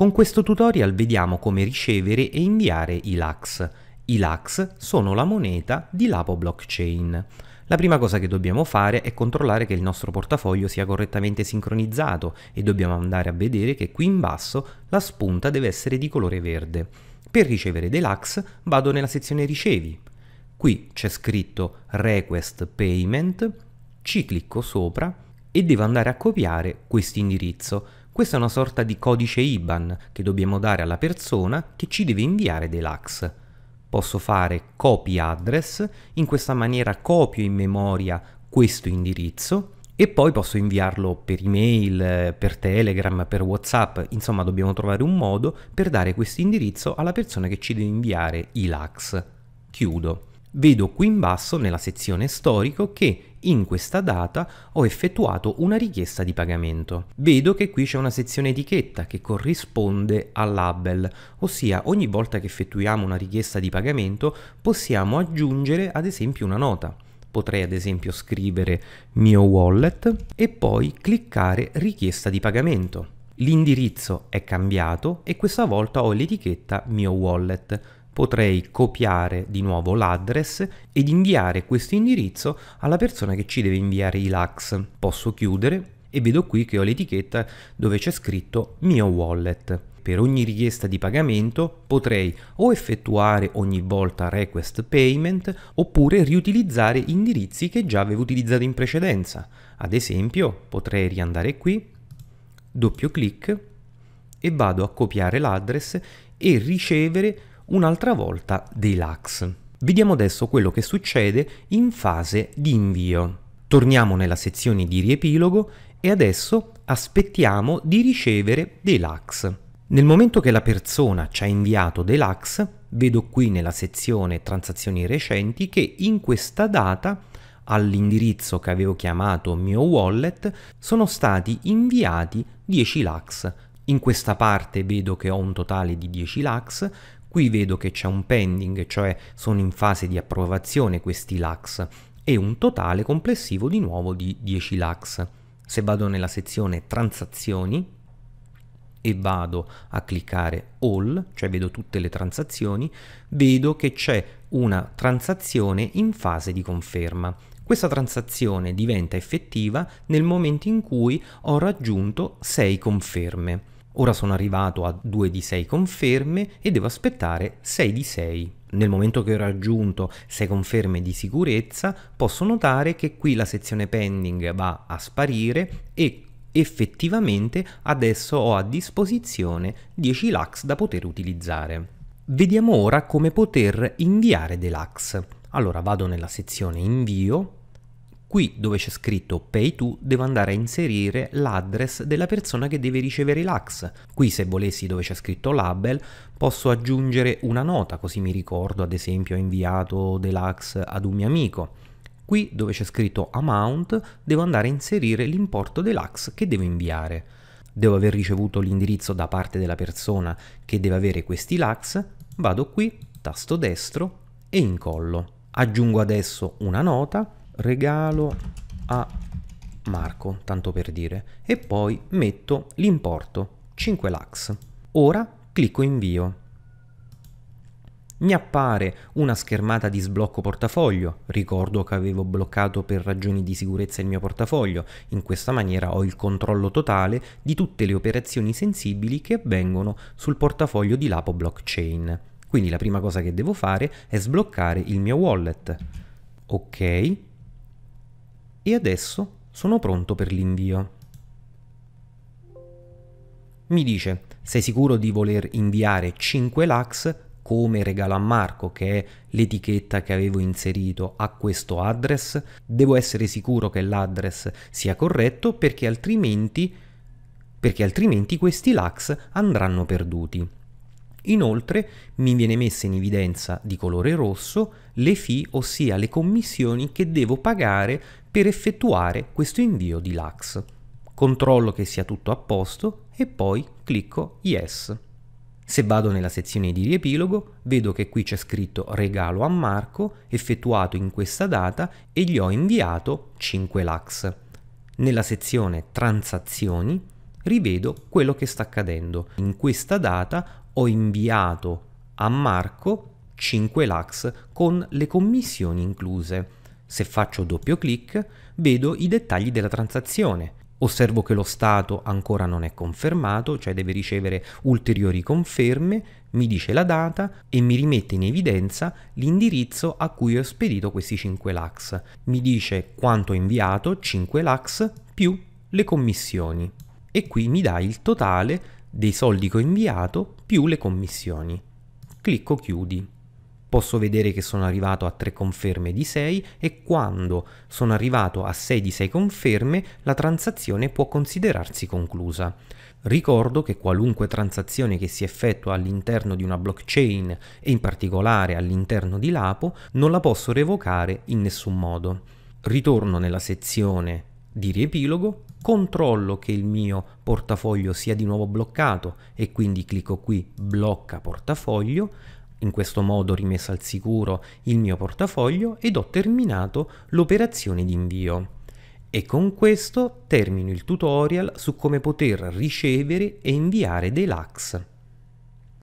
Con questo tutorial vediamo come ricevere e inviare i LAX. I LAX sono la moneta di Lapo Blockchain. La prima cosa che dobbiamo fare è controllare che il nostro portafoglio sia correttamente sincronizzato e dobbiamo andare a vedere che qui in basso la spunta deve essere di colore verde. Per ricevere dei LAX vado nella sezione ricevi. Qui c'è scritto request payment, ci clicco sopra e devo andare a copiare questo indirizzo questa è una sorta di codice IBAN che dobbiamo dare alla persona che ci deve inviare dei LAX. Posso fare copy address, in questa maniera copio in memoria questo indirizzo e poi posso inviarlo per email, per telegram, per whatsapp, insomma dobbiamo trovare un modo per dare questo indirizzo alla persona che ci deve inviare i LAX. Chiudo. Vedo qui in basso nella sezione storico che in questa data ho effettuato una richiesta di pagamento. Vedo che qui c'è una sezione etichetta che corrisponde al label, ossia ogni volta che effettuiamo una richiesta di pagamento possiamo aggiungere ad esempio una nota. Potrei ad esempio scrivere mio wallet e poi cliccare richiesta di pagamento. L'indirizzo è cambiato e questa volta ho l'etichetta mio wallet potrei copiare di nuovo l'address ed inviare questo indirizzo alla persona che ci deve inviare i LAX. Posso chiudere e vedo qui che ho l'etichetta dove c'è scritto mio wallet. Per ogni richiesta di pagamento potrei o effettuare ogni volta request payment oppure riutilizzare indirizzi che già avevo utilizzato in precedenza. Ad esempio potrei riandare qui, doppio clic e vado a copiare l'address e ricevere un'altra volta dei LAX. Vediamo adesso quello che succede in fase di invio. Torniamo nella sezione di riepilogo e adesso aspettiamo di ricevere dei LAX. Nel momento che la persona ci ha inviato dei LAX, vedo qui nella sezione transazioni recenti che in questa data all'indirizzo che avevo chiamato mio wallet sono stati inviati 10 lax in questa parte vedo che ho un totale di 10 lax, qui vedo che c'è un pending, cioè sono in fase di approvazione questi lax, e un totale complessivo di nuovo di 10 lax. Se vado nella sezione transazioni e vado a cliccare all, cioè vedo tutte le transazioni, vedo che c'è una transazione in fase di conferma. Questa transazione diventa effettiva nel momento in cui ho raggiunto 6 conferme. Ora sono arrivato a 2 di 6 conferme e devo aspettare 6 di 6. Nel momento che ho raggiunto 6 conferme di sicurezza posso notare che qui la sezione pending va a sparire e effettivamente adesso ho a disposizione 10 LAX da poter utilizzare. Vediamo ora come poter inviare dei LAX. Allora vado nella sezione invio, Qui dove c'è scritto pay to devo andare a inserire l'address della persona che deve ricevere l'AX. Qui se volessi dove c'è scritto label posso aggiungere una nota così mi ricordo ad esempio ho inviato dell'AX ad un mio amico. Qui dove c'è scritto amount devo andare a inserire l'importo dell'AX che devo inviare. Devo aver ricevuto l'indirizzo da parte della persona che deve avere questi LAX, vado qui, tasto destro e incollo. Aggiungo adesso una nota regalo a Marco, tanto per dire, e poi metto l'importo 5 lax. Ora clicco invio. Mi appare una schermata di sblocco portafoglio, ricordo che avevo bloccato per ragioni di sicurezza il mio portafoglio, in questa maniera ho il controllo totale di tutte le operazioni sensibili che avvengono sul portafoglio di Lapo Blockchain. Quindi la prima cosa che devo fare è sbloccare il mio wallet. Ok, e adesso sono pronto per l'invio. Mi dice, sei sicuro di voler inviare 5 lax come regalo a Marco, che è l'etichetta che avevo inserito a questo address? Devo essere sicuro che l'address sia corretto perché altrimenti, perché altrimenti questi lax andranno perduti. Inoltre mi viene messa in evidenza di colore rosso le fee, ossia le commissioni che devo pagare per effettuare questo invio di LAX. Controllo che sia tutto a posto e poi clicco Yes. Se vado nella sezione di riepilogo, vedo che qui c'è scritto regalo a Marco, effettuato in questa data e gli ho inviato 5 lax. Nella sezione transazioni rivedo quello che sta accadendo. In questa data ho inviato a Marco 5 lax con le commissioni incluse se faccio doppio clic, vedo i dettagli della transazione. Osservo che lo stato ancora non è confermato, cioè deve ricevere ulteriori conferme, mi dice la data e mi rimette in evidenza l'indirizzo a cui ho spedito questi 5 lax. Mi dice quanto ho inviato, 5 lax, più le commissioni. E qui mi dà il totale dei soldi che ho inviato più le commissioni. Clicco chiudi posso vedere che sono arrivato a 3 conferme di 6 e quando sono arrivato a 6 di 6 conferme la transazione può considerarsi conclusa. Ricordo che qualunque transazione che si effettua all'interno di una blockchain e in particolare all'interno di Lapo non la posso revocare in nessun modo. Ritorno nella sezione di riepilogo, controllo che il mio portafoglio sia di nuovo bloccato e quindi clicco qui blocca portafoglio, in questo modo ho rimesso al sicuro il mio portafoglio ed ho terminato l'operazione di invio. E con questo termino il tutorial su come poter ricevere e inviare dei LAX.